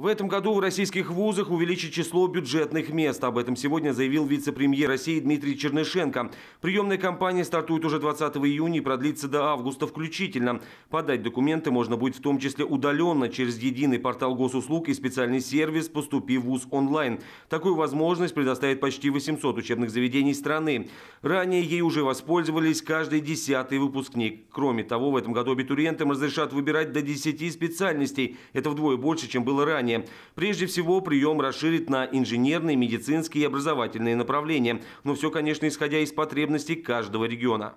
В этом году в российских вузах увеличит число бюджетных мест. Об этом сегодня заявил вице-премьер России Дмитрий Чернышенко. Приемная кампания стартует уже 20 июня и продлится до августа включительно. Подать документы можно будет в том числе удаленно через единый портал госуслуг и специальный сервис «Поступи в ВУЗ онлайн». Такую возможность предоставит почти 800 учебных заведений страны. Ранее ей уже воспользовались каждый десятый выпускник. Кроме того, в этом году абитуриентам разрешат выбирать до 10 специальностей. Это вдвое больше, чем было ранее. Прежде всего, прием расширит на инженерные, медицинские и образовательные направления. Но все, конечно, исходя из потребностей каждого региона.